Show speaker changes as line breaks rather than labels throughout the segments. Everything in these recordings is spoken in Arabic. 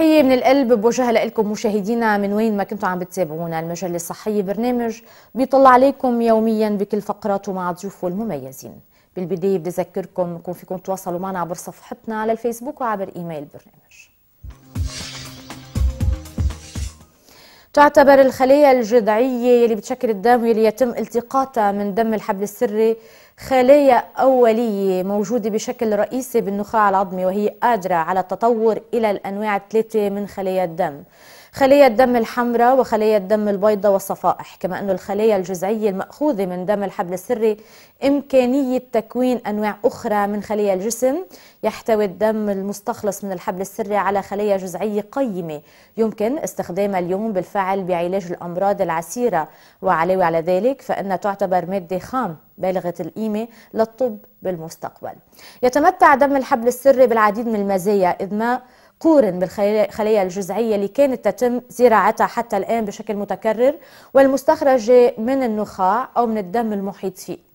تحية من القلب بوجهها لكم مشاهدينا من وين ما كنتوا عم بتتابعونا المجلة الصحية برنامج بيطلع عليكم يوميا بكل فقراته مع ضيوفه المميزين بالبداية بدي أذكركم يكون فيكم تواصلوا معنا عبر صفحتنا على الفيسبوك وعبر إيميل برنامج تعتبر الخلايا الجذعية يلي بتشكل الدم واللي يتم التقاطها من دم الحبل السري خلايا أولية موجودة بشكل رئيسي بالنخاع العظمي وهي قادرة على التطور إلى الأنواع الثلاثة من خلايا الدم خلية الدم الحمراء وخلية الدم البيضاء والصفائح كما أن الخلية الجذعية المأخوذة من دم الحبل السري إمكانية تكوين أنواع أخرى من خلية الجسم يحتوي الدم المستخلص من الحبل السري على خلية جذعية قيمة يمكن استخدامها اليوم بالفعل بعلاج الأمراض العسيرة وعلاوي على ذلك فإنها تعتبر مادة خام بالغة القيمة للطب بالمستقبل يتمتع دم الحبل السري بالعديد من المزايا إذ ما قورن بالخلايا الجذعية اللي كانت تتم زراعتها حتى الآن بشكل متكرر والمستخرجة من النخاع أو من الدم المحيط فيه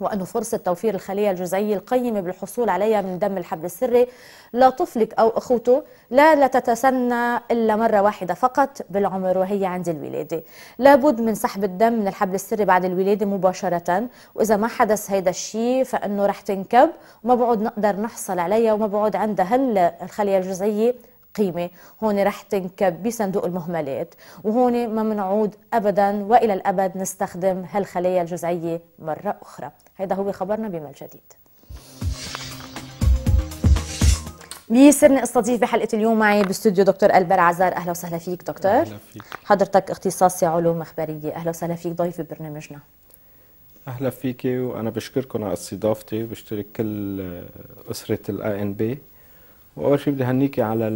وأن فرصة توفير الخلية الجذعية القيمة بالحصول عليها من دم الحبل السري لا طفلك أو أخوته لا لا تتسنى إلا مرة واحدة فقط بالعمر وهي عند الولادة لابد من سحب الدم من الحبل السري بعد الولادة مباشرة وإذا ما حدث هيدا الشيء فإنه رح تنكب وما بعد نقدر نحصل عليها وما بعد عندها هل الخلية الجذعية قيمة هون رح تنكب بصندوق المهملات وهون ما منعود أبدا وإلى الأبد نستخدم هالخلية الجذعية مرة أخرى هذا هو خبرنا بما الجديد بيسرني استضيف بحلقه اليوم معي باستوديو دكتور البر عزار اهلا وسهلا فيك دكتور اهلا فيك حضرتك اختصاصي علوم اخباريه اهلا وسهلا فيك ضيف ببرنامجنا
اهلا فيك وانا بشكركم على استضافتي وبشترك كل اسره الاي ان بي واول شيء بدي هنيكي على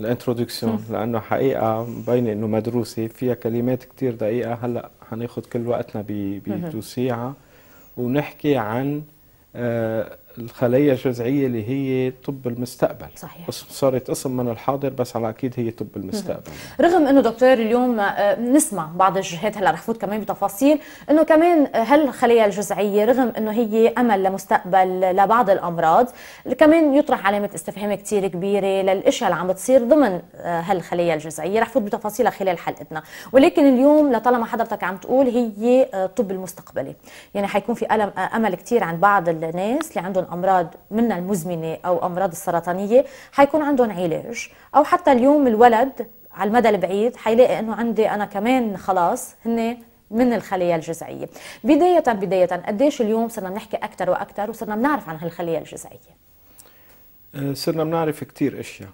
الانترودكسيون لانه حقيقه مبينه انه مدروسه فيها كلمات كثير دقيقه هلا حناخذ كل وقتنا بتوسيعها بي ونحكي عن آه، الخلية الجذعية اللي هي طب المستقبل صحيح صارت اسم من الحاضر بس على أكيد هي طب المستقبل
رغم أنه دكتور اليوم آه، نسمع بعض الجهات هلا رح فوت كمان بتفاصيل أنه كمان آه، هالخلية الجذعية رغم أنه هي أمل لمستقبل لبعض الأمراض كمان يطرح علامة استفهام كتير كبيرة للأشياء اللي عم بتصير ضمن آه، هالخلية الجذعية رح فوت بتفاصيلها خلال حلقتنا ولكن اليوم لطالما حضرتك عم تقول هي طب المستقبلي يعني حيكون في أمل كتير عند بعض الناس اللي عندهم عندهم امراض منها المزمنه او امراض السرطانيه حيكون عندهم علاج او حتى اليوم الولد على المدى البعيد حيلاقي انه عندي انا كمان خلاص هن من الخلايا الجذعيه بدايه بدايه قديش اليوم صرنا بنحكي اكثر واكثر وصرنا بنعرف عن هالخلايا الجذعيه
آه، صرنا بنعرف كثير اشياء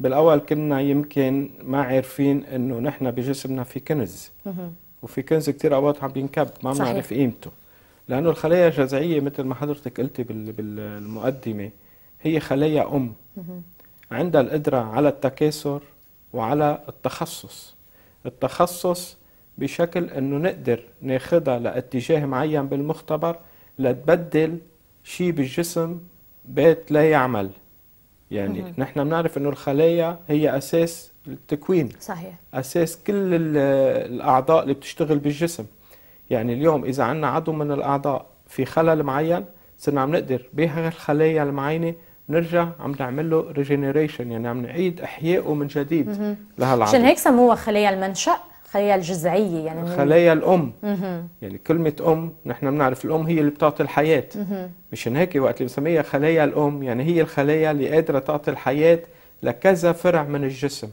بالاول كنا يمكن ما عارفين انه نحن بجسمنا في كنز وفي كنز كثير اوقات عم بينكب ما بنعرف قيمته لانه الخلايا الجذعيه مثل ما حضرتك قلتي بالمقدمه هي خلايا ام عندها القدره على التكاثر وعلى التخصص التخصص بشكل انه نقدر ناخذها لاتجاه معين بالمختبر لتبدل شيء بالجسم بيت لا يعمل يعني مم. نحن بنعرف انه الخلايا هي اساس التكوين صحيح اساس كل الاعضاء اللي بتشتغل بالجسم يعني اليوم إذا عندنا عضو من الأعضاء في خلل معين صرنا عم نقدر بهالخلايا المعينة نرجع عم نعمل له ريجينيريشن يعني عم نعيد احيائه من جديد لهالعضو عشان هيك
سموها خلايا المنشأ خلايا الجذعيه يعني خلايا
الام يعني كلمه ام نحن بنعرف الام هي اللي بتعطي الحياه مشان هيك وقت اللي بنسميها خلايا الام يعني هي الخلايا اللي قادره تعطي الحياه لكذا فرع من الجسم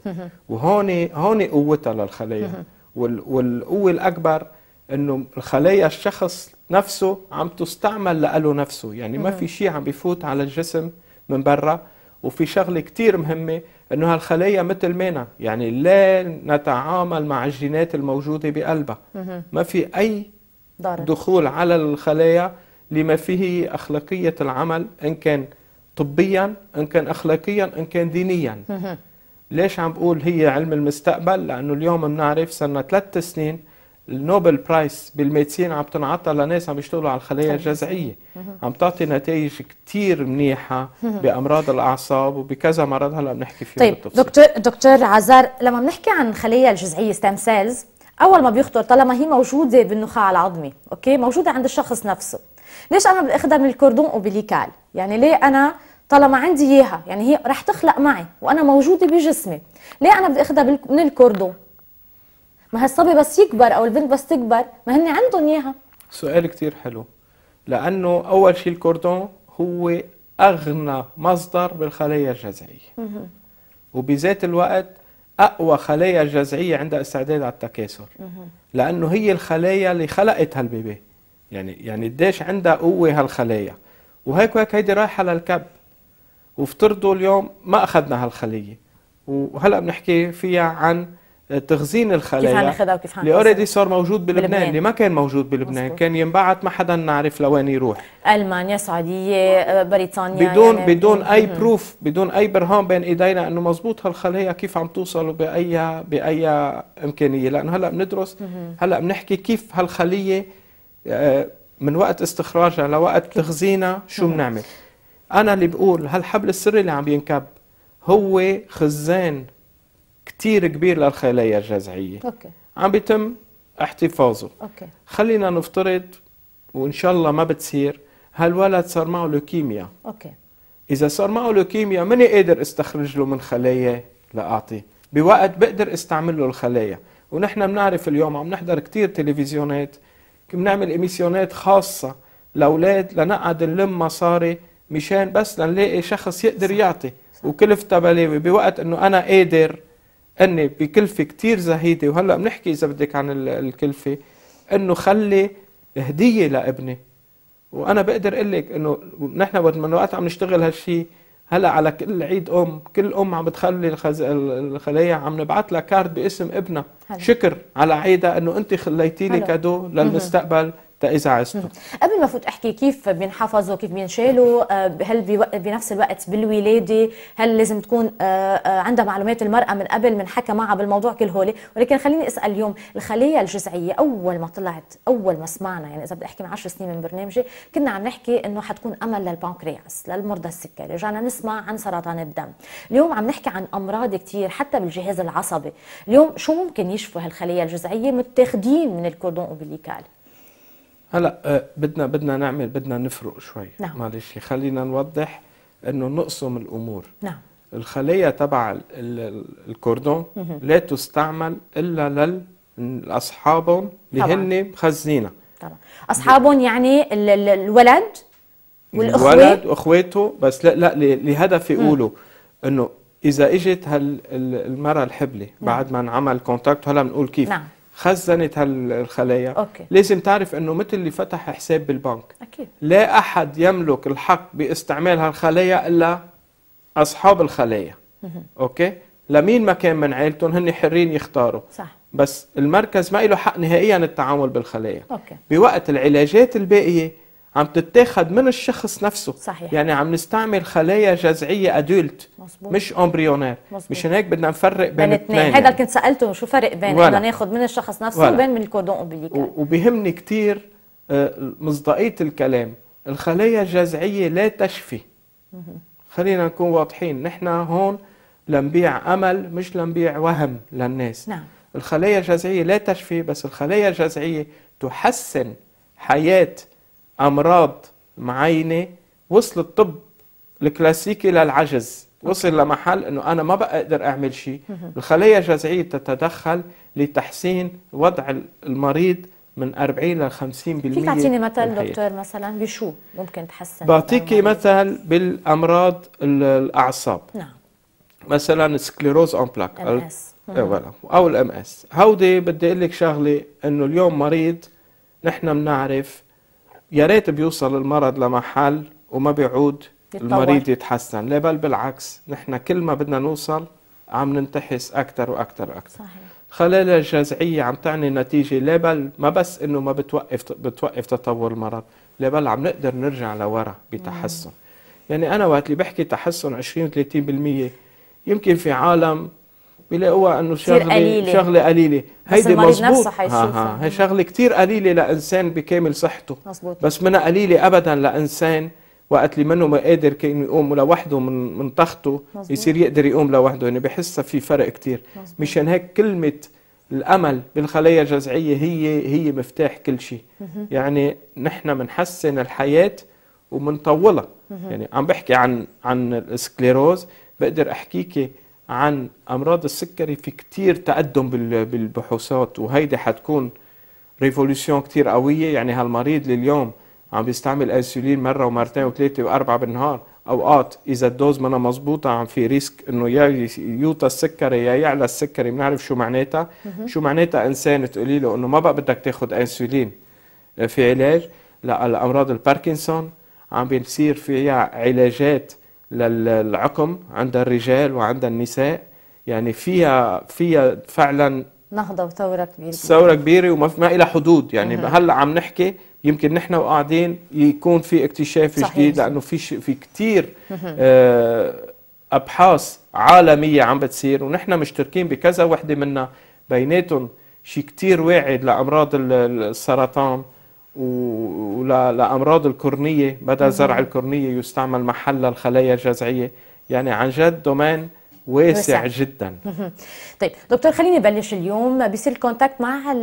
وهون هون قوتها للخلايا وال والقوه الاكبر انه الخلايا الشخص نفسه عم تستعمل لإله نفسه يعني ما في نعم. شيء عم بيفوت على الجسم من برا وفي شغلة كتير مهمة انه هالخلايا مثل مانا يعني لا نتعامل مع الجينات الموجودة بقلبها ما في اي
دخول
على الخلايا لما فيه اخلاقية العمل ان كان طبيا ان كان اخلاقيا ان كان دينيا ليش عم بقول هي علم المستقبل لانه اليوم بنعرف صرنا ثلاث سنين النوبل برايس بالميدسين عم تنعطى لناس عم يشتغلوا على الخلايا الجذعيه عم تعطي نتائج كثير منيحه بامراض الاعصاب وبكذا مرض هلا بنحكي فيه طيب بالتفصيل. دكتور
دكتور عزار لما بنحكي عن الخلايا الجذعيه ستام سيلز اول ما بيخطر طالما هي موجوده بالنخاع العظمي اوكي موجوده عند الشخص نفسه ليش انا بدي اخذها من الكوردون اوبيليكال يعني ليه انا طالما عندي اياها يعني هي رح تخلق معي وانا موجوده بجسمي ليه انا بدي اخذها من الكوردون ما هالصبي بس يكبر او البنت بس تكبر ما هن عندهم اياها
سؤال كثير حلو لانه اول شيء الكوردون هو اغنى مصدر بالخلايا الجذعيه وبذات الوقت اقوى خلايا جذعيه عندها استعداد على التكاثر لانه هي الخلايا اللي خلقت هالبيبي يعني يعني قديش عندها قوه هالخلايا وهيك وهيك هيدي رايحه للكب وافترضوا اليوم ما اخذنا هالخليه وهلا بنحكي فيها عن تخزين الخلايا كيف هنخدها وكيف هنخزنها اللي اوريدي صار موجود بلبنان, بلبنان اللي ما كان موجود بلبنان كان ينبعث ما حدا نعرف لوين يروح
المانيا السعوديه آه، بريطانيا بدون يعني بدون اي بروف
بدون اي برهان بين ايدينا انه مزبوط هالخلايا كيف عم توصل وباي باي امكانيه لانه هلا بندرس هلا بنحكي كيف هالخليه آه، من وقت استخراجها لوقت تخزينها شو بنعمل انا اللي بقول هالحبل السري اللي عم ينكب هو خزان كثير كبير للخلايا الجذعيه اوكي عم بيتم احتفاظه اوكي خلينا نفترض وان شاء الله ما بتصير هالولد صار معه لوكيميا اوكي اذا صار معه لوكيميا ماني قادر استخرج له من خلايا لاعطيه بوقت بقدر استعمل له الخلايا ونحن بنعرف اليوم عم نحضر كثير تلفزيونات بنعمل ايميسيونات خاصه لاولاد لنقعد نلم مصاري مشان بس لنلاقي شخص يقدر يعطي وكلفتها بلاوي بوقت انه انا قادر اني بكلفه كتير زهيده وهلا بنحكي اذا بدك عن الكلفه انه خلي هديه لابني وانا بقدر اقول لك انه نحن وقت من وقت عم نشتغل هالشيء هلا على كل عيد ام كل ام عم بتخلي الخز... الخليه عم نبعث لها كارد باسم ابنها شكر على عيدها انه انت خليتي لي كادو للمستقبل اذا عايزته
قبل ما فوت احكي كيف بينحفظوا كيف بينشالوا آه، هل بنفس الوقت بالولاده هل لازم تكون آه، آه، عندها معلومات المراه من قبل من حكى معها بالموضوع كل هولي ولكن خليني اسال اليوم الخليه الجذعيه اول ما طلعت اول ما سمعنا يعني اذا بدي احكي من 10 سنين من برنامجي كنا عم نحكي انه حتكون امل للبنكرياس للمرضى السكري رجعنا نسمع عن سرطان الدم اليوم عم نحكي عن امراض كثير حتى بالجهاز العصبي اليوم شو ممكن يشفوا هالخليه الجذعيه متاخدين من الكوردون اوبليكال
هلا آه، بدنا بدنا نعمل بدنا نفرق شوي نعم. معلش خلينا نوضح انه نقسم الامور نعم الخليه تبع الكوردون لا تستعمل الا لاصحابهم اللي هن مخزنينها طبعا
اصحابهم يعني الولد والاخوه الولد
واخواته بس لا لا لهدف يقولوا انه اذا اجت هالمراه الحبله نعم. بعد ما انعمل كونتاكت هلا بنقول كيف نعم. خزنت هالخلايا أوكي. لازم تعرف انه مثل اللي فتح حساب بالبنك أكيد. لا احد يملك الحق باستعمال هالخلايا الا اصحاب الخلايا اوكي لمين ما كان من عائلتهم هن حرين يختاروا صح بس المركز ما له حق نهائيا التعامل بالخلايا أوكي. بوقت العلاجات الباقيه عم تتاخد من الشخص نفسه صحيح. يعني عم نستعمل خلايا جذعيه ادولت مصبوط. مش امبريونير مشان هيك بدنا نفرق بين الاثنين هذا اللي
كنت سالته شو فرق بين بدنا ناخذ من الشخص نفسه ولا. وبين من الكوردون اومبليكال
وبيهمني كثير آه، مصداقيه الكلام الخلايا الجذعيه لا تشفي خلينا نكون واضحين نحن هون لنبيع امل مش لنبيع وهم للناس نعم. الخلايا الجذعيه لا تشفي بس الخلايا الجذعيه تحسن حياه امراض معينه وصل الطب الكلاسيكي للعجز وصل لمحل انه انا ما بقى اقدر اعمل شيء الخلايا الجذعيه تتدخل لتحسين وضع المريض من 40 ل 50% فيك تعطيني مثل دكتور
مثلا بشو ممكن تحسن بعطيكي
مثل بالامراض الاعصاب نعم مثلا سكليروز اون بلاك ام اس او الام اس إيه، هودي بدي اقول لك شغله انه اليوم مريض نحن بنعرف يا ريت بيوصل المرض لمحل وما بيعود يتطور. المريض يتحسن لا بل بالعكس نحن كل ما بدنا نوصل عم ننتحس اكثر واكثر واكثر صحيح. الخلايا الجذعيه عم تعني نتيجه لا بل ما بس انه ما بتوقف بتوقف تطور المرض لا بل عم نقدر نرجع لورا بتحسن مم. يعني انا وقت اللي بحكي تحسن 20 30% يمكن في عالم بيلاقوها انه شغله قليلة. شغله قليله هيدي مظبوط ها ها هي شغله كثير قليله لانسان بكامل صحته مزبوط. بس منها قليله ابدا لانسان وقت اللي منه ما قادر كان يقوم لوحده من من تخته يصير يقدر يقوم لوحده يعني بحسها في فرق كثير مشان هيك كلمه الامل بالخلايا الجذعيه هي هي مفتاح كل شيء يعني نحن بنحسن الحياه وبنطولها يعني عم بحكي عن عن السكليروز بقدر احكيكي عن امراض السكري في كتير تقدم بالبحوثات وهيدي حتكون ريفولوشن كتير قويه يعني هالمريض لليوم عم بيستعمل انسولين مره ومرتين وثلاثه واربعه بالنهار اوقات اذا الدوز منها مزبوطه عم في ريسك انه يا يوطى السكري يا يعلى السكري بنعرف شو معناتها شو معناتها انسان تقولي له انه ما بقى بدك تاخذ انسولين في علاج لا الامراض الباركنسون عم بيصير فيها علاجات للعقم عند الرجال وعند النساء يعني فيها فيها فعلا
نهضه وثوره كبيره ثوره
كبيره وما ما إلى حدود يعني هلا عم نحكي يمكن نحن وقاعدين يكون في اكتشاف صحيح. جديد لانه في في كثير آه، ابحاث عالميه عم بتصير ونحن مشتركين بكذا وحده منها بيناتهم شيء كثير واعد لامراض السرطان ولأمراض القرنية بدأ زرع القرنية يستعمل محل الخلايا الجذعية يعني عن جد دومين واسع, واسع. جدا
طيب دكتور خليني بلش اليوم بصير الكونتاكت مع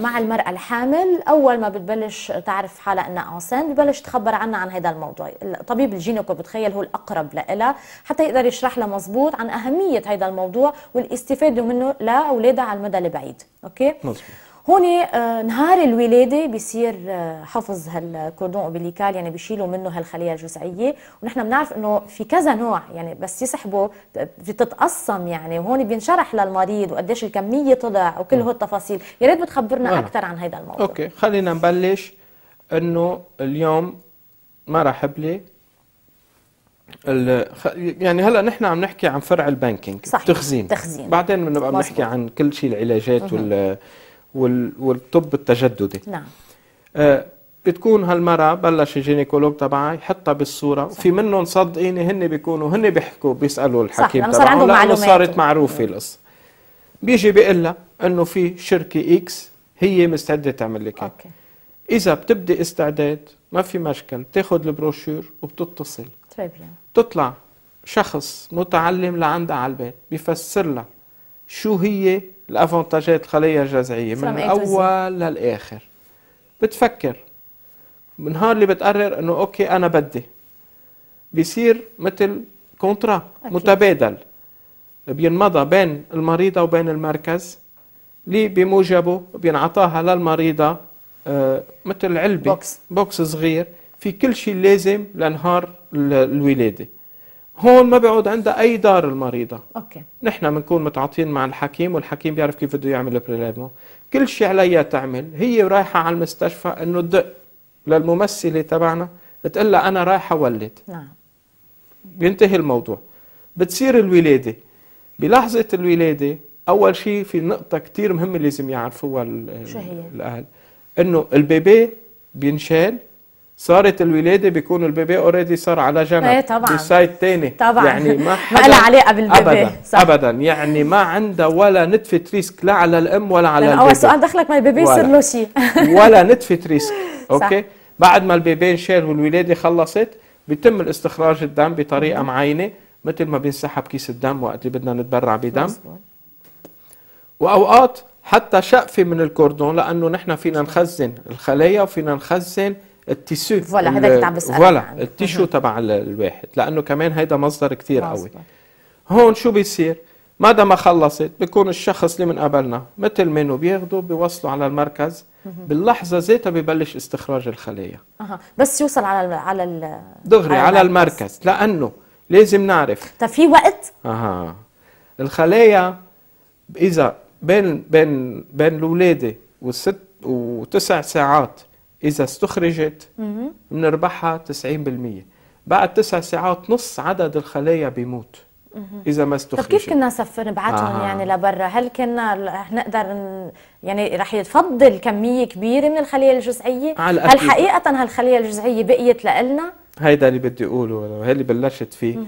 مع المراه الحامل اول ما بتبلش تعرف حالها انها أنسان ببلش تخبر عنا عن هذا الموضوع الطبيب الجينيكو بتخيل هو الاقرب لها حتى يقدر يشرح لها مزبوط عن اهميه هذا الموضوع والاستفاده منه لاولادها على المدى البعيد اوكي مزبوط. هون آه، نهار الولاده بيصير آه، حفظ هالكوردون اوبيليكال يعني بيشيلوا منه هالخليه الجزعيه ونحن بنعرف انه في كذا نوع يعني بس يسحبوا بتتقسم يعني وهون بينشرح للمريض وقديش الكميه طلع وكل هالتفاصيل يا ريت بتخبرنا اكثر عن هذا الموضوع
اوكي خلينا نبلش انه اليوم ما راح ابلي يعني هلا نحن عم نحكي عن فرع البانكينج صحيح. تخزين تخزين بعدين بنبقى بنحكي عن كل شيء العلاجات وال والطب التجددي نعم آه بتكون هالمرأة بلش الجينيكولوج تبعها يحطها بالصورة صح. في منهم صدقيني هن بيكونوا هن بيحكوا بيسألوا الحكيم عندهم لأنه صارت معروفة نعم. القصة بيجي بيقول لها إنه في شركة إكس هي مستعدة تعمل لك هيك إذا بتبدي استعداد ما في مشكل بتاخذ البروشور وبتتصل بتطلع طيب، شخص متعلم لعندها على البيت بيفسر لها شو هي الافونتاجات الخليه الجذعيه من الاول للاخر بتفكر نهار اللي بتقرر انه اوكي انا بدي بيصير مثل كونترا أكيد. متبادل بينمضى بين المريضه وبين المركز اللي بموجبه بينعطاها للمريضه آه مثل علبه بوكس. بوكس صغير في كل شيء لازم لنهار الولاده هون ما بيعود عندها اي دار المريضه اوكي نحن بنكون متعاطين مع الحكيم والحكيم بيعرف كيف بده يعمل بريليفمون كل شيء عليها تعمل هي رايحه على المستشفى انه تدق للممثله تبعنا تقول لها انا رايحه ولد نعم بينتهي الموضوع بتصير الولاده بلحظه الولاده اول شيء في نقطه كثير مهمه لازم يعرفوها الاهل انه البيبي بينشال صارت الولاده بيكون البيبي اوريدي صار على جنب ايه طبعا بسايد ثاني طبعا يعني ما حدا
ما علاقه بالبيبي ابدا صح.
ابدا يعني ما عندها ولا نتفه ريسك لا على الام ولا على البيبي اول سؤال دخلك
ما البيبي يصير له شيء ولا
نتفه ريسك اوكي بعد ما البيبي انشال والولاده خلصت بيتم الاستخراج الدم بطريقه معينه مثل ما بينسحب كيس الدم وقت اللي بدنا نتبرع بدم واوقات حتى شقفه من الكوردون لانه نحن فينا نخزن الخلايا وفينا نخزن التيسو فوالا هذا اللي عم فوالا التيشو تبع الواحد لانه كمان هيدا مصدر كثير قوي هون شو بيصير ما ما خلصت بيكون الشخص اللي من قبلنا مثل منه بياخده بيوصله على المركز باللحظة ذاتها ببلش استخراج الخلايا
اها بس يوصل على الـ على الـ
دغري على, على المركز. المركز لأنه لازم نعرف
طيب في وقت؟
اها الخلايا إذا بين بين بين الولادة وست وتسع ساعات إذا استخرجت بنربحها 90% بعد تسع ساعات نص عدد الخلايا بيموت اذا ما استخرجت طيب كيف كنا
نسفر نبعتهم آه. يعني لبرا هل كنا رح نقدر ن... يعني رح يتفضل كميه كبيره من الخليه الجذعيه هل حقيقه هالخليه الجزعيه بقيت لنا
هيدا اللي بدي اقوله هي اللي بلشت فيه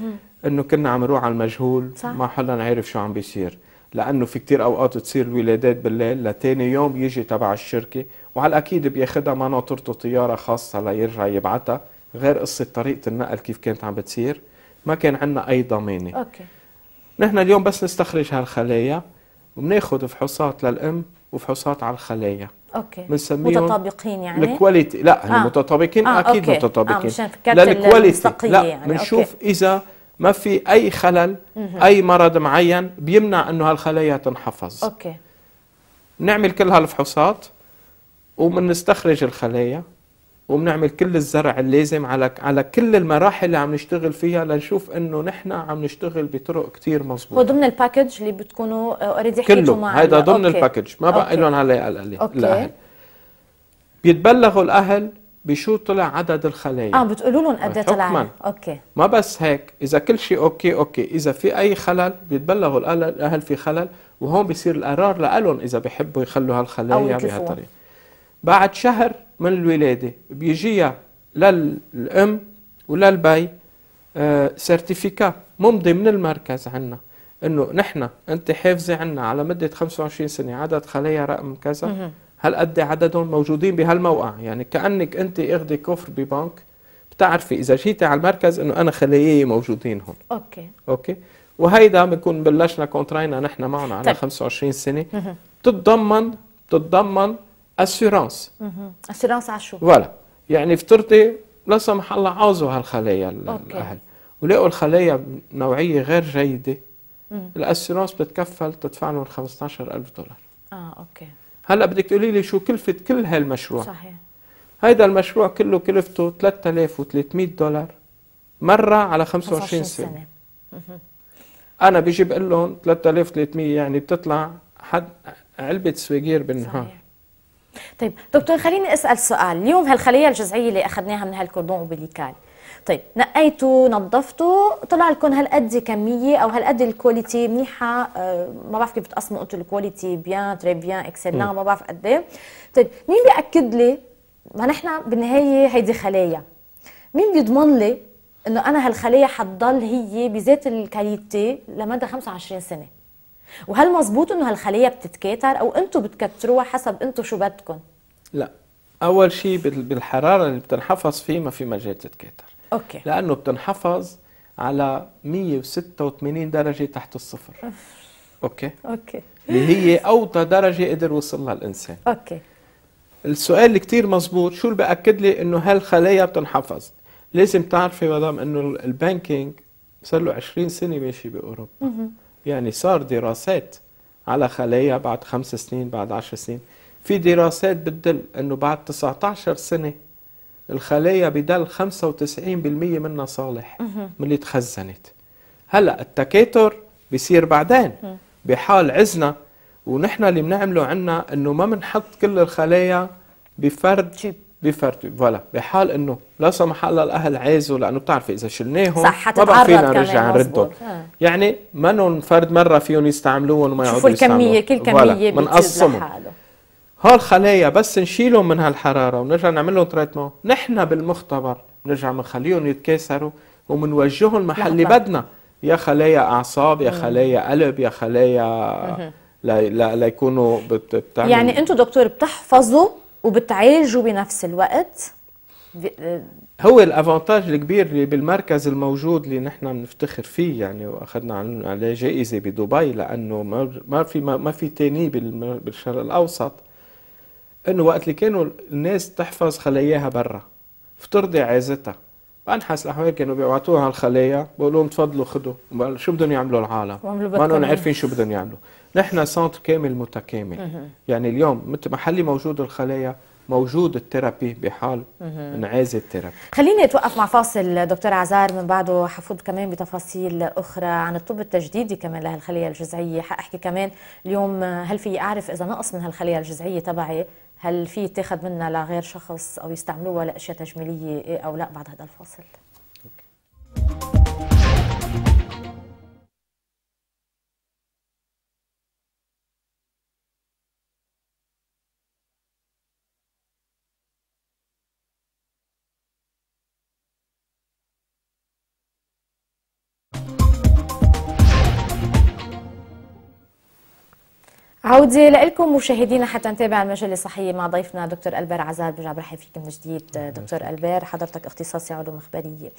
انه كنا عم نروح على المجهول صح. ما حدا نعرف شو عم بيصير لانه في كتير اوقات تصير الولادات بالليل لتاني يوم يجي تبع الشركه وعلى الأكيد بياخدها ما ناطرته طيارة خاصة ليرجع يبعتها غير قصة طريقة النقل كيف كانت عم بتصير ما كان عندنا أي ضمانة أوكي. نحن اليوم بس نستخرج هالخلايا وبناخذ فحوصات للأم وفحوصات على الخلايا
اوكي بنسميهم متطابقين يعني الكواليتي لا آه. متطابقين آه. اكيد أوكي. آه، متطابقين آه. مشان للكواليتي لا يعني. بنشوف
اذا ما في اي خلل مه. اي مرض معين بيمنع انه هالخلايا تنحفظ اوكي نعمل كل هالفحوصات وبنستخرج الخلايا وبنعمل كل الزرع اللازم على على كل المراحل اللي عم نشتغل فيها لنشوف انه نحن عم نشتغل بطرق كثير مضبوطه وضمن
الباكج اللي بتكونوا اوريدي حكيتوا معنا هيدا ضمن أوكي. الباكج ما بقى لهم
عليه الاهل بيتبلغوا الاهل بشو طلع عدد الخلايا اه
بتقولوا لهم قد ايه طلع اوكي
ما بس هيك اذا كل شيء اوكي اوكي اذا في اي خلل بيتبلغوا الاهل في خلل وهون بيصير القرار لهم اذا بحبوا يخلوا هالخلايا بهالطريقه بعد شهر من الولادة بيجيها للأم وللبي آه، سيرتيفيكا ممضي من المركز عنا انه نحن انت حافظه عنا على مده 25 سنه عدد خلايا رقم كذا هل قد عددهم موجودين بهالموقع يعني كانك انت اخذي كفر ببنك بتعرفي اذا جيتي على المركز انه انا خلاياي موجودين هون اوكي اوكي وهيدا بنكون بلشنا كونتراينا نحن معهم على طيب. 25 سنه بتتضمن بتتضمن اسيورانس
اسيورانس على شو؟ فوالا
يعني فطرتي لا سمح الله عاوزوا هالخلايا الاهل ولقوا الخلايا نوعيه غير جيده الاسيرونس بتتكفل تدفع لهم 15000 دولار اه اوكي هلا بدك تقولي لي شو كلفه كل هالمشروع صحيح هيدا المشروع كله كلفته 3300 دولار مره على 25 سنه, سنة. انا بيجي بقول لهم 3300 يعني بتطلع حد علبه سويقير بالنهار صحيح.
طيب دكتور خليني اسال سؤال اليوم هالخليه الجذعيه اللي اخذناها من هالكوردون اوبيليكال طيب نقيتوا نظفته طلع لكم هالقد كميه او هالقد الكواليتي منيحه أه ما بعرف كيف بتقسموا انتم الكواليتي بيان تري بيان اكسلان ما بعرف قد ايه طيب مين بياكد لي ما نحن بالنهايه هيدي خلايا مين بيضمن لي انه انا هالخليه حتضل هي بذات الكاليتي لمدى 25 سنه وهل مزبوط انه هالخليه بتتكاثر او انتم بتكتروها حسب انتم شو بدكم
لا اول شيء بالحراره اللي بتنحفظ فيه ما في مجال تتكاثر اوكي لانه بتنحفظ على 186 درجه تحت الصفر اوكي اوكي اللي هي اوطى درجه قدر وصل لها الانسان اوكي السؤال اللي كثير مزبوط شو اللي باكد لي انه هالخلايا بتنحفظ لازم تعرفي مدام انه البانكينج صار له 20 سنه ماشي باوروبا يعني صار دراسات على خلايا بعد خمس سنين بعد عشر سنين في دراسات بتدل انه بعد 19 سنه الخلايا بدل 95% منها صالح من اللي تخزنت هلا التكاثر بيصير بعدين بحال عزنا ونحن اللي بنعمله عنا انه ما بنحط كل الخلايا بفرد جيب بفرتو فوالا بحال انه لا سمح الله الاهل عازوا لانه بتعرفي اذا شلناهم ما بقى فينا نرجع نردهم آه. يعني منهم فرد مره فيهم يستعملوهم وما يعودوا يستعملوهم الكميه كل كميه بنقسمهم هالخلايا بس نشيلهم من هالحراره ونرجع نعمل لهم تريتمون نحن بالمختبر نرجع بنخليهم يتكاسروا وبنوجههم محل اللي بدنا يا خلايا اعصاب يا خلايا قلب يا خلايا لا لا ليكونوا بتعمل يعني انتم
دكتور بتحفظوا وبتعالجوا بنفس الوقت آه،
هو الافانتاج الكبير اللي بالمركز الموجود اللي نحن بنفتخر فيه يعني واخذنا عليه جائزه بدبي لانه ما في ما في تاني بالشرق الاوسط انه وقت اللي كانوا الناس تحفظ خلاياها برا افترضي عازتها بنحس الاحوال كانوا بيبعتوها على الخلايا بقول لهم تفضلوا خذوا شو بدهم يعملوا العالم؟ ما عارفين شو بدهم يعملوا نحن سنتر كامل متكامل يعني اليوم مثل محلي موجود الخلايا موجود الثيرابي بحال انعاز الثيرابي
خليني اتوقف مع فاصل دكتور عزار من بعده حفوض كمان بتفاصيل اخرى عن الطب التجديدي كمان لهالخليه الجذعيه حاحكي كمان اليوم هل في اعرف اذا نقص من هالخليه الجذعيه تبعي هل في يتاخذ منها لغير شخص او يستعملوها لاشياء تجميليه إيه او لا بعد هذا الفاصل عودة لكم مشاهدينا حتى نتابع المجلة الصحية مع ضيفنا دكتور ألبير عزار برجع برحب فيك من جديد دكتور ألبير حضرتك اختصاصي علوم إخبارية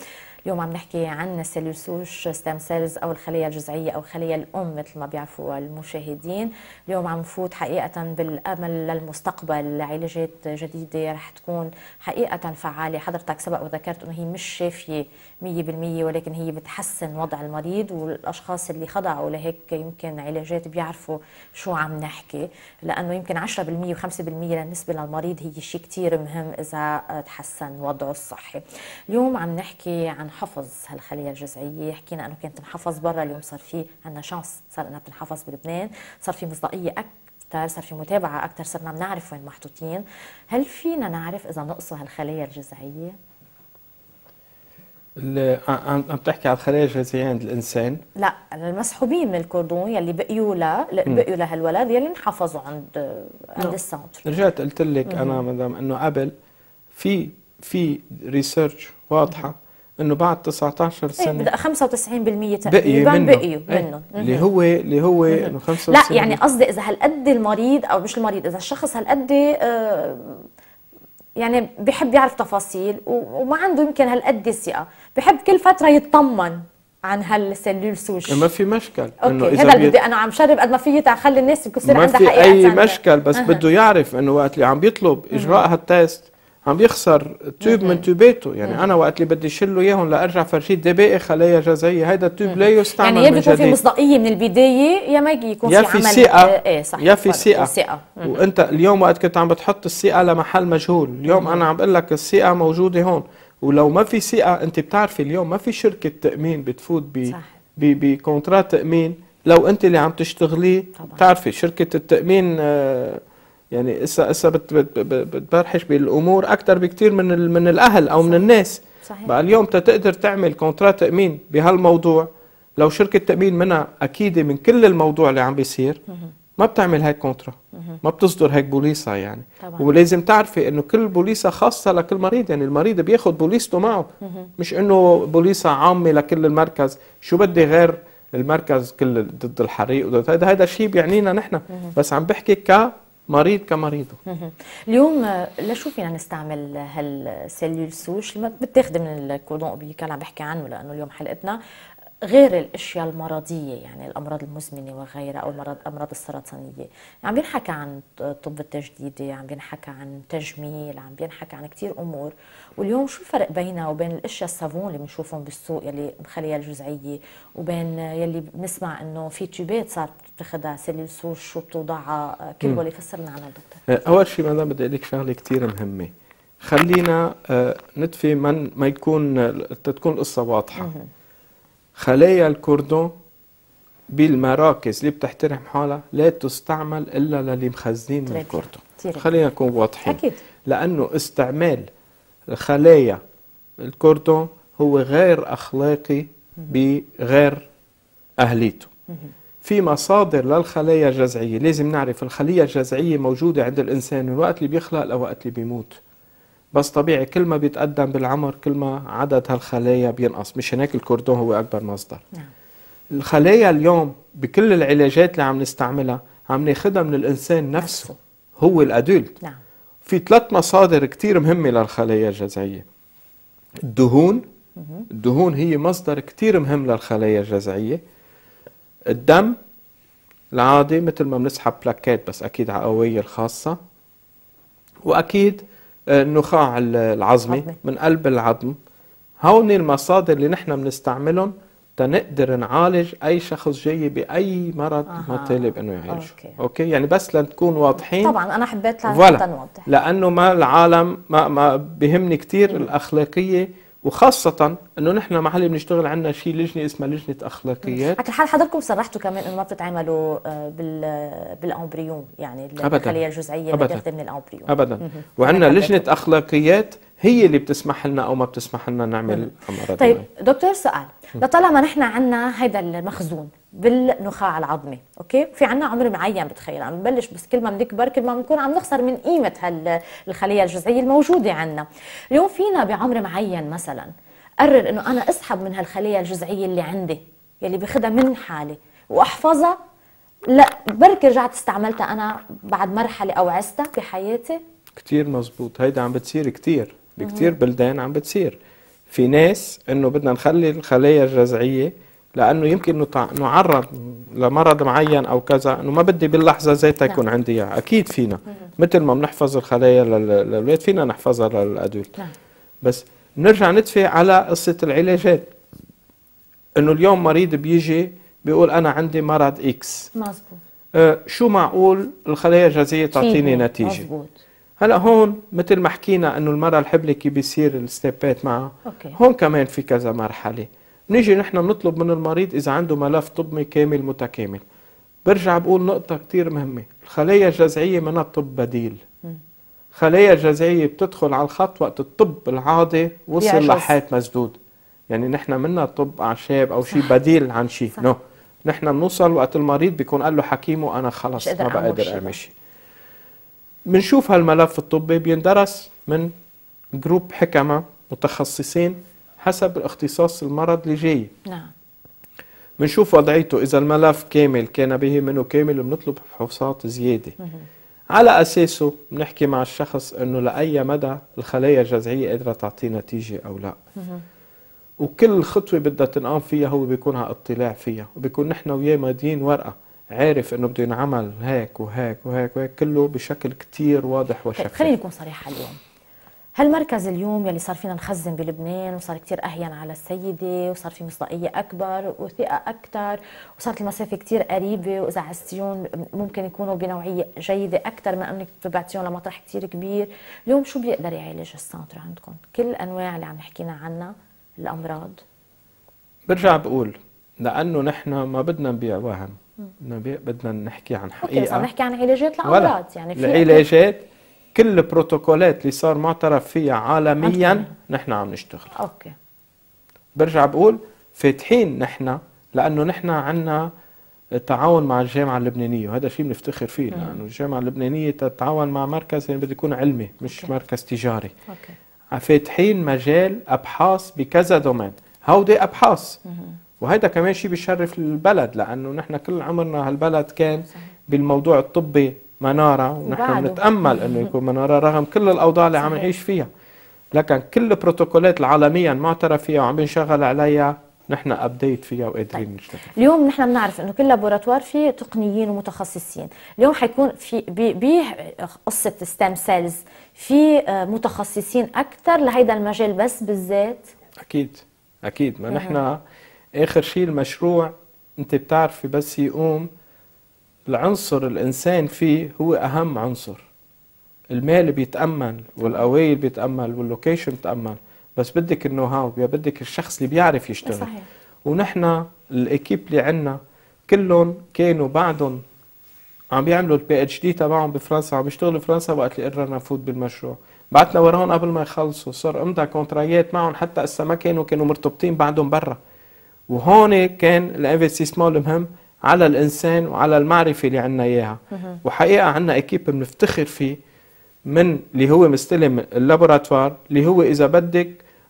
اليوم عم نحكي عن السيلولسوش ستام سيلز أو الخلية الجذعية أو الخلية الأم مثل ما بيعرفوها المشاهدين اليوم عم نفوت حقيقة بالأمل للمستقبل علاجات جديدة رح تكون حقيقة فعالة حضرتك سبق وذكرت أنه هي مش شافية 100% ولكن هي بتحسن وضع المريض والأشخاص اللي خضعوا لهيك يمكن علاجات بيعرفوا شو عم نحكي لانه يمكن 10% و5% بالنسبه للمريض هي شيء كثير مهم اذا تحسن وضعه الصحي اليوم عم نحكي عن حفظ هالخليه الجذعيه حكينا انه كانت تنحفظ برا اليوم صار في عندنا شانس صار انها تنحفظ بلبنان صار في مصداقيه اكثر اكثر صار في متابعه اكثر صرنا بنعرف وين محطوطين هل فينا نعرف اذا نقصوا هالخلايا الجذعيه
عم تحكي على الخلايا الجذعيه عند الانسان
لا المسحوبين من الكوردون يلي بقيوا له بقيوا لهالولد يلي انحفظوا عند عند نعم. السنتر
رجعت قلت لك انا مدام انه قبل في في ريسيرش واضحه انه بعد 19 إيه، سنه
ايه 95% تقريبا بقي بقيوا منهم اللي
هو اللي هو انه 95 لا يعني قصدي
اذا هالقد المريض او مش المريض اذا الشخص هالقد آه، يعني بحب يعرف تفاصيل وما عنده يمكن هالقد الثقه بحب كل فتره يطمن عن هالسلول سوشي إيه، ما في مشكل
انه اذا هذا اللي بدي
انا عم شرب قد ما في تخلي الناس يصير عندها حقيقه ما في اي مشكل بس أه. بده
يعرف انه وقت اللي عم بيطلب اجراء أه. هالتيست عم بيخسر تيوب من تيوباته يعني مم. انا وقت اللي بدي شله اياهم لارجع فرشيه دبائي خلايا جزئيه هيدا التيوب لا يستعمل يعني يا بده يكون في
مصداقيه من البدايه يا ما يكون يا في, عمل ثقه آه، ايه صح يا في ثقه ثقه وانت
اليوم وقت كنت عم بتحط الثقه لمحل مجهول اليوم مم. انا عم بقول لك الثقه موجوده هون ولو ما في ثقه انت بتعرفي اليوم ما في شركه تامين بتفوت ب بكونترا تامين لو انت اللي عم تشتغليه بتعرفي شركه التامين آه، يعني اسا اسا بتبرحش بالامور اكثر بكثير من من الاهل او صح. من الناس صحيح. بقى اليوم تقدر تعمل كونترا تامين بهالموضوع لو شركه تامين منها اكيده من كل الموضوع اللي عم بيصير ما بتعمل هيك كونترا ما بتصدر هيك بوليصه يعني طبعا. ولازم تعرفي انه كل بوليصه خاصه لكل مريض يعني المريض بياخذ بوليصته معه مش انه بوليصه عامه لكل المركز شو بدي غير المركز كل ضد الحريق هذا هذا شيء بيعنينا نحن بس عم بحكي كمريض كمريضه
اليوم آه، لشو فينا نستعمل هالسيلول سوش اللي بتاخذ من الكوردون اوبيكال عم بحكي عنه لانه اليوم حلقتنا غير الاشياء المرضيه يعني الامراض المزمنه وغيرها او المرض الامراض السرطانيه عم يعني بينحكى عن طب التجديدي عم يعني بينحكى عن تجميل عم يعني بينحكى عن كثير امور واليوم شو الفرق بينها وبين الاشياء الصابون اللي بنشوفهم بالسوق يلي مخليها الجزعيه وبين يلي بنسمع انه في تيوبات صارت بتاخذها سليل سوش شو بتوضعها كل اللي يفسر لنا عنها الدكتور
أه، اول شيء ماذا بدي اقول لك شغله كثير مهمه خلينا أه، ندفي من ما يكون تكون القصه واضحه خلايا الكوردون بالمراكز اللي بتحترم حالها لا تستعمل الا للي مخزنين من طيب، الكوردون خلينا نكون واضحين أكيد. لانه استعمال خلايا الكوردون هو غير اخلاقي بغير اهليته في مصادر للخلايا الجذعيه لازم نعرف الخليه الجذعيه موجوده عند الانسان من وقت اللي بيخلق لوقت اللي بيموت بس طبيعي كل ما بيتقدم بالعمر كل ما عدد هالخلايا بينقص مش هناك الكوردون هو أكبر مصدر نعم. الخلايا اليوم بكل العلاجات اللي عم نستعملها عم ناخذها من الإنسان نفسه, نفسه. هو الأدولت نعم. في ثلاث مصادر كتير مهمة للخلايا الجذعية الدهون الدهون هي مصدر كتير مهم للخلايا الجذعية الدم العادي مثل ما بنسحب بلاكات بس أكيد عقوية الخاصة وأكيد النخاع العظمي من قلب العظم هون المصادر اللي نحن بنستعملهم تنقدر نعالج اي شخص جاي باي مرض آه. ما طالب انه يعالجه أوكي. اوكي يعني بس لنكون واضحين طبعا
انا حبيت نوضح
لانه ما العالم ما, ما بهمني كثير الاخلاقيه وخاصة انه نحن محل بنشتغل عندنا شيء لجنة اسمها لجنة اخلاقيات على
حال حضركم صرحتوا كمان انه ما بتتعاملوا آه، بال آه، بالامبريون يعني الخلية الجزعية أبدا من الامبريون ابدا وعندنا لجنة
اخلاقيات هي اللي بتسمح لنا او ما بتسمح لنا نعمل امراض طيب
دكتور سؤال لطالما نحن عندنا هذا المخزون بالنخاع العظمي اوكي في عنا عمر معين بتخيل عم نبلش بس كل ما بنكبر كل ما بنكون عم نخسر من قيمه هالخليه الجذعيه الموجوده عنا اليوم فينا بعمر معين مثلا قرر انه انا اسحب من هالخليه الجذعيه اللي عندي يلي باخذها من حالي واحفظها لا بركي رجعت استعملتها انا بعد مرحله او عزتها بحياتي
كثير مزبوط هيدا عم بتصير كثير بكثير بلدان عم بتصير في ناس انه بدنا نخلي الخلايا الجذعيه لانه يمكن نعرض لمرض معين او كذا انه ما بدي باللحظه ذاتها نعم. يكون نعم. عندي اياها اكيد فينا مم. مثل ما بنحفظ الخلايا للاولاد فينا نحفظها للادويه نعم. بس نرجع نتفق على قصه العلاجات انه اليوم مريض بيجي بيقول انا عندي مرض اكس مزبوط آه شو معقول الخلايا الجذعيه تعطيني نتيجه مزبوط. هلا هون مثل ما حكينا انه المرة الحبلي كي بيصير الستيبات معها أوكي. هون كمان في كذا مرحله نيجي نحن نطلب من المريض إذا عنده ملف طبي كامل متكامل برجع بقول نقطة كثير مهمة الخلايا الجذعية من طب بديل خلايا جذعية بتدخل على الخط وقت الطب العادي وصل لحيط مسدود يعني نحن منا طب أعشاب أو شيء بديل عن شيء نو نحن بنوصل وقت المريض بيكون قال له حكيمه أنا خلص ما بقدر أمشي بنشوف هالملف الطبي بيندرس من جروب حكمة متخصصين حسب اختصاص المرض اللي جاي نعم بنشوف وضعيته اذا الملف كامل كان به منه كامل بنطلب فحوصات زياده مه. على اساسه بنحكي مع الشخص انه لاي مدى الخلايا الجذعيه قادره تعطي نتيجه او لا مه. وكل خطوه بدها تنقام فيها هو بيكون على اطلاع فيها وبيكون نحن وياه مادين ورقه عارف انه بده ينعمل هيك وهيك وهيك وهيك كله بشكل كتير واضح طيب، وشفاف خليني نكون صريحه اليوم
هالمركز اليوم يلي صار فينا نخزن بلبنان وصار كتير أهين على السيدة وصار في مصداقية أكبر وثقة أكثر وصارت المسافة كتير قريبة وإذا عزتيهم ممكن يكونوا بنوعية جيدة أكثر من أنك تبعتيهم لمطرح كتير كبير اليوم شو بيقدر يعالج السنتر عندكم كل الأنواع اللي عم حكينا عنها الأمراض
برجع بقول لأنه نحن ما بدنا نبيع وهم بدنا نحكي عن حقيقة أوكي عم نحكي عن
علاجات الامراض يعني في العلاجات
كل البروتوكولات اللي صار معترف فيها عالميا نحن عم نشتغل اوكي برجع بقول فاتحين نحن لانه نحن عندنا تعاون مع الجامعه اللبنانيه وهذا شيء بنفتخر فيه لانه الجامعه اللبنانيه تتعاون مع مركز يعني بده يكون علمي مش أوكي. مركز تجاري اوكي فاتحين مجال ابحاث بكذا دومين هودي ابحاث وهذا كمان شيء بيشرف البلد لانه نحن كل عمرنا هالبلد كان صحيح. بالموضوع الطبي مناره ونحن بنتامل انه يكون مناره رغم كل الاوضاع اللي عم نعيش فيها لكن كل البروتوكولات العالميا معترف فيها وعم بنشغل عليها نحن ابديت فيها وقادرين طيب.
نشتغل اليوم نحن بنعرف انه كل لابوراتوار فيه تقنيين ومتخصصين اليوم حيكون في بقصه ستيم سيلز في آه، متخصصين اكثر لهيدا المجال بس بالذات
اكيد اكيد ما نحن اخر شيء المشروع انت بتعرفي بس يقوم العنصر الإنسان فيه هو أهم عنصر المال بيتأمل والاويل بيتأمل واللوكيشن بيتأمل بس بدك النو هاو بدك الشخص اللي بيعرف يشتغل صحيح. ونحن الإكيب اللي عندنا كلهم كانوا بعدهم عم بيعملوا البي اتش دي تبعهم بفرنسا عم بيشتغلوا بفرنسا وقت اللي قررنا نفوت بالمشروع بعتنا وراهم قبل ما يخلصوا صار امتى كونترايات معهم حتى اسا ما كانوا كانوا مرتبطين بعدهم برا وهون كان الانفستيسمون المهم على الانسان وعلى المعرفه اللي عندنا اياها وحقيقه عندنا اكيب بنفتخر فيه من اللي هو مستلم اللابوراتوار اللي هو اذا بدك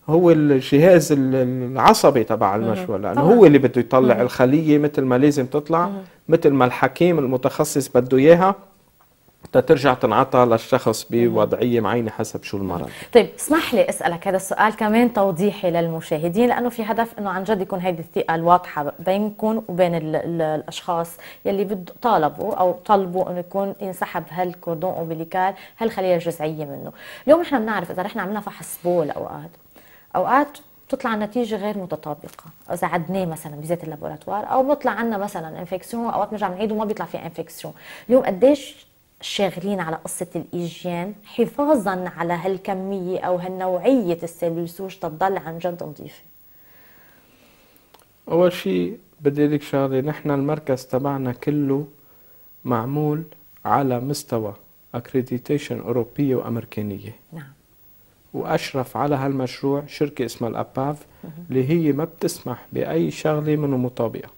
هو الجهاز العصبي تبع المشوى لانه هو اللي بده يطلع الخليه مثل ما لازم تطلع مثل ما الحكيم المتخصص بده اياها تترجع تنعطى للشخص بوضعية معينة حسب شو المرض
طيب اسمح لي أسألك هذا السؤال كمان توضيحي للمشاهدين لأنه في هدف أنه عن جد يكون هيدي الثقة الواضحة بينكم وبين الـ الـ الأشخاص يلي طالبوا أو طلبوا أنه يكون ينسحب هالكوردون أوبليكال هالخلية الجزعية منه اليوم نحن بنعرف إذا رحنا عملنا فحص بول أوقات أوقات بتطلع النتيجه غير متطابقه اذا عدناه مثلا بذات اللابوراتوار او بيطلع عنا مثلا انفكسيون اوقات بنرجع بنعيد وما بيطلع في انفكسيون اليوم قديش شاغلين على قصة الإيجيان حفاظا على هالكمية أو هالنوعية السلوسوش تضل عن جد نظيفة
أول شيء بدي لك شغلة نحن المركز تبعنا كله معمول على مستوى أكريديتيشن أوروبية وأمريكانية نعم واشرف على هالمشروع شركه اسمها الاباف اللي هي ما بتسمح باي شغله منه مطابقه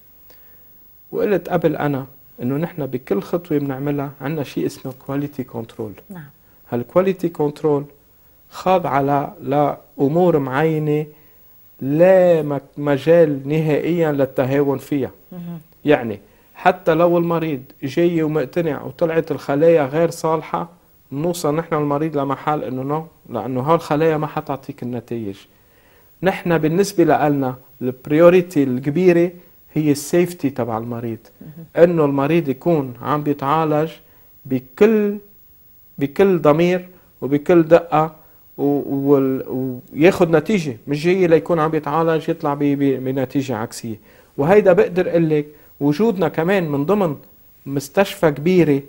وقلت قبل انا انه نحن بكل خطوه بنعملها عندنا شيء اسمه كواليتي كنترول نعم هالكواليتي كنترول خاض على لامور معينه لا مجال نهائيا للتهاون فيها يعني حتى لو المريض جاي ومقتنع وطلعت الخلايا غير صالحه بنوصل نحن المريض لمحل انه نو لانه هالخلايا ما حتعطيك النتائج نحن بالنسبه لنا البريوريتي الكبيره هي السيفتي تبع المريض انه المريض يكون عم بيتعالج بكل بكل ضمير وبكل دقه وياخذ نتيجه مش هي ليكون عم بيتعالج يطلع بنتيجه عكسيه وهيدا بقدر اقول لك وجودنا كمان من ضمن مستشفى كبيره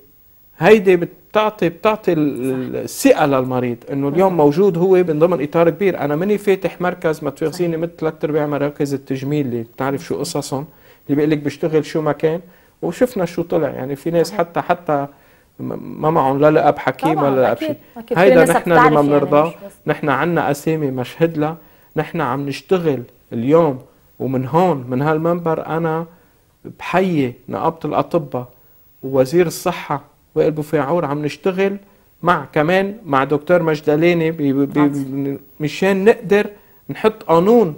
هيدي بتعطي بتعطي الثقه للمريض انه اليوم موجود هو من ضمن اطار كبير انا ماني فاتح مركز ما تفهميني مثل ثلاث ارباع مراكز التجميل اللي بتعرف شو قصصهم اللي بيقول لك بشتغل شو ما كان وشفنا شو طلع يعني في ناس حتى حتى ما معهم لا لقب حكيم ولا لقب شيء هيدا نحن اللي ما يعني، بنرضاه نحن عندنا اسامي مشهد لها نحن عم نشتغل اليوم ومن هون من هالمنبر انا بحيي نقابه الاطباء ووزير الصحه وائل بوفيعور عم نشتغل مع كمان مع دكتور مجدلاني مشان نقدر نحط قانون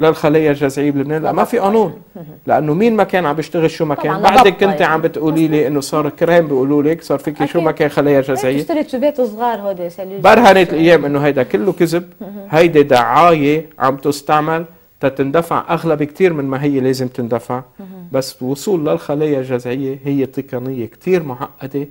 للخليه الجذعيه بلبنان لا ما في قانون لانه مين ما كان عم بيشتغل شو ما كان بعدك كنت عم يعني. بتقولي لي انه صار كريم بيقولوا لك صار فيكي شو ما كان خليه جذعيه
اشتريت بيت صغار هودي برهنت الايام
انه هيدا كله كذب هيدي دعايه عم تستعمل تتندفع اغلى بكثير من ما هي لازم تندفع بس الوصول للخلايا الجذعيه هي تقنيه كثير معقده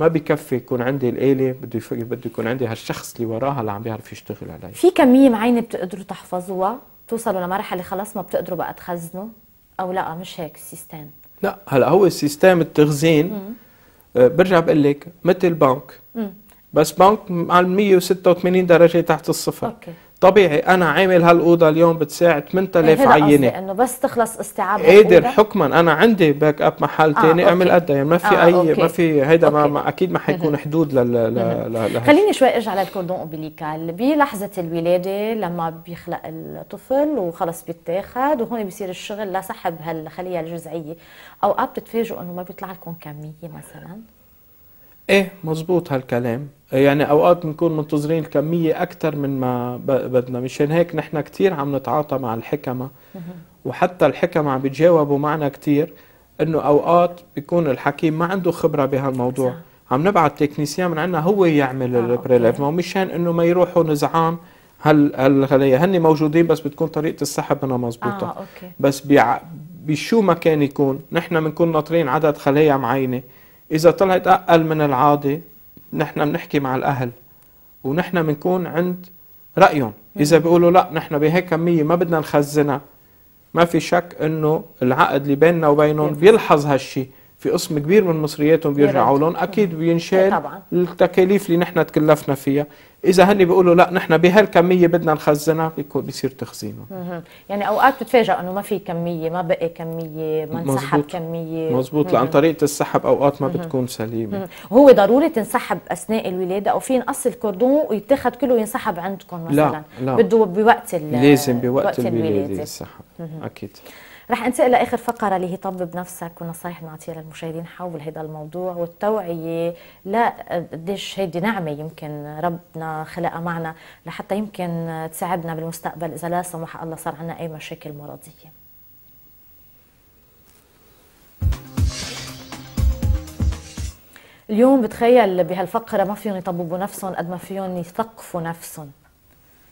ما بكفي يكون عندي الاله بده بده يكون عندي هالشخص اللي وراها اللي عم بيعرف يشتغل عليها في
كميه معينه بتقدروا تحفظوها توصلوا لمرحله خلاص ما بتقدروا بقى تخزنوا او لا مش هيك السيستم
لا هلا هو السيستم التخزين آه، برجع بقول لك مثل بنك بس بنك على 186 درجه تحت الصفر أوكي. طبيعي انا عامل هالاوضه اليوم بتساعد 8000 إيه، عينه انه
بس تخلص استيعاب قادر حكما
انا عندي باك اب محل ثاني آه اعمل قد يعني ما في آه اي أوكي. ما في هيدا ما, ما اكيد ما حيكون حدود لل, لل... خليني
شوي ارجع للكوردون اوبليكال بلحظه الولاده لما بيخلق الطفل وخلص بيتاخد وهون بيصير الشغل لسحب هالخليه الجذعيه اوقات بتتفاجئوا انه ما بيطلع لكم كميه مثلا
ايه مزبوط هالكلام إيه، يعني اوقات بنكون منتظرين الكميه اكثر من ما بدنا مشان هيك نحن كثير عم نتعاطى مع الحكمه وحتى الحكمه عم بيتجاوبوا معنا كثير انه اوقات بيكون الحكيم ما عنده خبره بهالموضوع عم نبعت تكنيسيان من عندنا هو يعمل آه ما مشان انه ما يروحوا نزعان هال هالخليه هن موجودين بس بتكون طريقه السحب منها مضبوطه آه، أوكي. بس بيع... بشو ما كان يكون نحن بنكون ناطرين عدد خلايا معينه إذا طلعت أقل من العادة نحن بنحكي مع الأهل ونحن بنكون عند رأيهم إذا بيقولوا لا نحن بهيك كمية ما بدنا نخزنها ما في شك إنه العقد اللي بيننا وبينهم بيلحظ هالشيء في قسم كبير من مصرياتهم بيرجعوا لهم اكيد بينشال التكاليف اللي نحن تكلفنا فيها اذا هن بيقولوا لا نحن بهالكميه بدنا نخزنها بيكون بيصير تخزينه
يعني اوقات بتتفاجئ انه ما في كميه ما بقي كميه ما انسحب كميه مزبوط لان طريقه
السحب اوقات ما بتكون سليمه
هو ضروري تنسحب اثناء الولاده او في نقص الكوردون ويتاخذ كله ينسحب عندكم مثلا لا لا بده بوقت لازم بوقت, بوقت الولاده السحب اكيد رح انتقل لاخر فقره اللي هي طبب نفسك ونصائح بنعطيها للمشاهدين حول هذا الموضوع والتوعيه لا قديش هيدي نعمه يمكن ربنا خلقها معنا لحتى يمكن تساعدنا بالمستقبل اذا لا سمح الله صار عندنا اي مشاكل مرضيه اليوم بتخيل بهالفقره ما فيهم يطببوا نفسهم قد ما فيهم يثقفوا نفسهم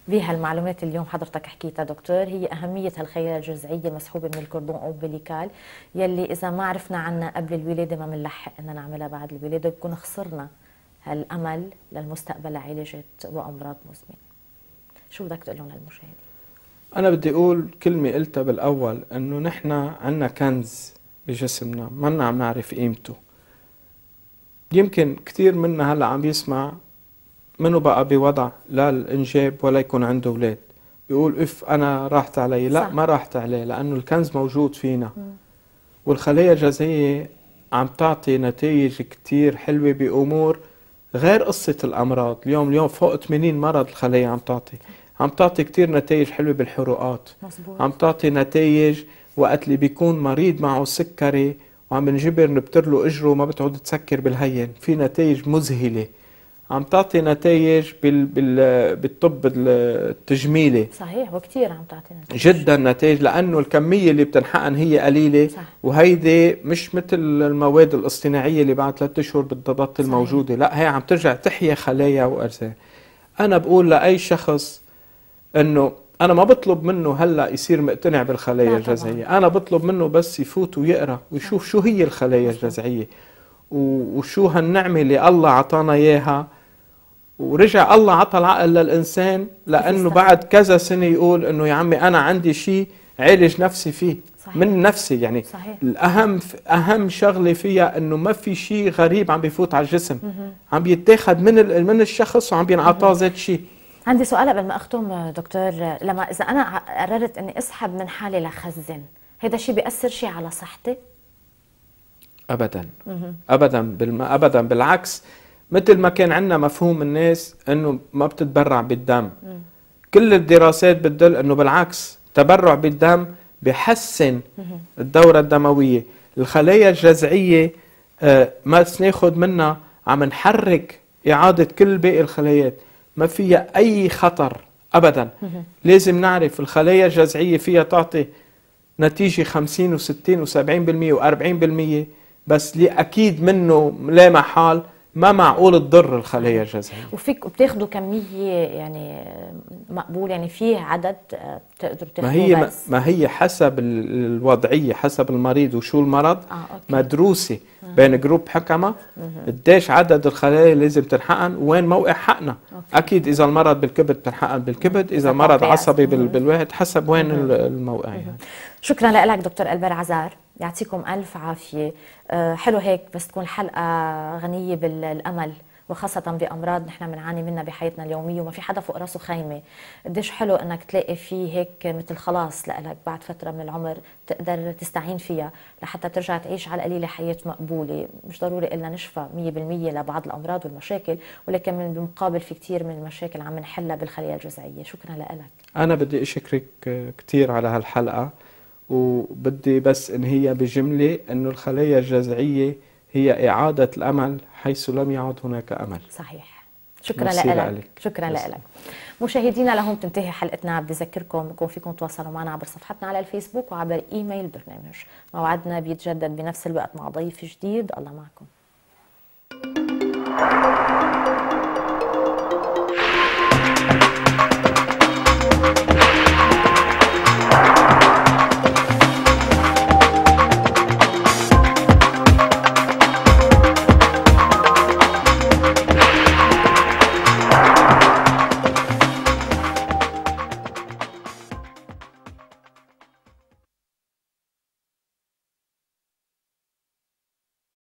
بهالمعلومات اليوم حضرتك حكيتها دكتور هي أهمية هالخيرية الجذعية المسحوبة من الكوردون أوبليكال يلي إذا ما عرفنا عنها قبل الولادة ما بنلحق إننا نعملها بعد الولادة بكون خسرنا هالأمل للمستقبل لعلاجة وأمراض مزمنة شو بدك تقول لهم للمشاهدين؟
أنا بدي أقول كلمة قلتها بالأول إنه نحن عنا كنز بجسمنا ما عم نعرف قيمته يمكن كثير منا هلا عم يسمع منو بقى بوضع لا الانجاب ولا يكون عنده اولاد بيقول اف انا راحت علي لا صح. ما راحت عليه لانه الكنز موجود فينا م. والخليه الجذعيه عم تعطي نتائج كثير حلوه بامور غير قصه الامراض اليوم اليوم فوق 80 مرض الخليه عم تعطي عم تعطي كثير نتائج حلوه بالحروقات مزبوط. عم تعطي نتائج وقت اللي بيكون مريض معه سكري وعم نجبر نبتر له اجره وما بتعود تسكر بالهين في نتائج مذهله عم تعطي نتائج بال بال بالطب التجميلي
صحيح وكثير عم تعطي
نتائج جدا نتائج لانه الكميه اللي بتنحقن هي قليله صح. وهيدي مش مثل المواد الاصطناعيه اللي بعد ثلاث اشهر بالضبط الموجوده لا هي عم ترجع تحيا خلايا وارزاق انا بقول لاي شخص انه انا ما بطلب منه هلا يصير مقتنع بالخلايا الجذعيه انا بطلب منه بس يفوت ويقرا ويشوف شو هي الخلايا الجذعيه وشو هالنعمه اللي الله عطانا اياها ورجع الله عطى العقل للانسان لانه بعد كذا سنه يقول انه يا عمي انا عندي شيء عالج نفسي فيه صحيح. من نفسي يعني صحيح. الاهم اهم شغله فيها انه ما في شيء غريب عم بيفوت على الجسم مه. عم بيتاخذ من من الشخص وعم بينعطاه ذات شيء
عندي سؤال قبل ما اختم دكتور لما اذا انا قررت اني اسحب من حالي لخزن هذا الشيء بياثر شيء على صحتي ابدا مه.
ابدا بالم... ابدا بالعكس مثل ما كان عندنا مفهوم الناس انه ما بتتبرع بالدم م. كل الدراسات بتدل انه بالعكس تبرع بالدم بحسن الدوره الدمويه الخلايا الجذعيه آه، ما ناخذ منها عم نحرك اعاده كل باقي الخلايات ما فيها اي خطر ابدا لازم نعرف الخلايا الجذعيه فيها تعطي نتيجه 50 و60 و70% و40% بس اللي اكيد منه لا محال ما معقول تضر الخليه الجذعيه
وفيك وبتاخذوا كميه يعني مقبول يعني فيه عدد بتقدروا آه، تاخدوه ما هي بس.
ما هي حسب الوضعيه حسب المريض وشو المرض آه، مدروسه بين جروب حكمه قديش عدد الخلايا لازم تنحقن وين موقع حقنا أوكي. اكيد اذا المرض بالكبد تنحقن بالكبد اذا مرض عصبي بالواحد حسب وين الموقع يعني.
شكرا لك دكتور البر عزار يعطيكم ألف عافية آه، حلو هيك بس تكون حلقة غنية بالأمل وخاصة بأمراض نحن بنعاني منها بحياتنا اليومية وما في حدا فوق راسه خايمة قديش حلو إنك تلاقي في هيك مثل خلاص لإلك بعد فترة من العمر تقدر تستعين فيها لحتى ترجع تعيش على القليلة حياة مقبولة مش ضروري إلا نشفى 100% لبعض الأمراض والمشاكل ولكن من بالمقابل في كثير من المشاكل عم نحلها بالخلايا الجزعية شكرا لإلك
أنا بدي أشكرك كثير على هالحلقة وبدي بس إن هي بجملة أنه الخلايا الجذعية هي إعادة الأمل حيث لم يعد هناك أمل صحيح شكرا لك شكرا لك
مشاهدينا لهم تنتهي حلقتنا بدي اذكركم بكون فيكم تواصلوا معنا عبر صفحتنا على الفيسبوك وعبر ايميل برنامج موعدنا بيتجدد بنفس الوقت مع ضيف جديد الله معكم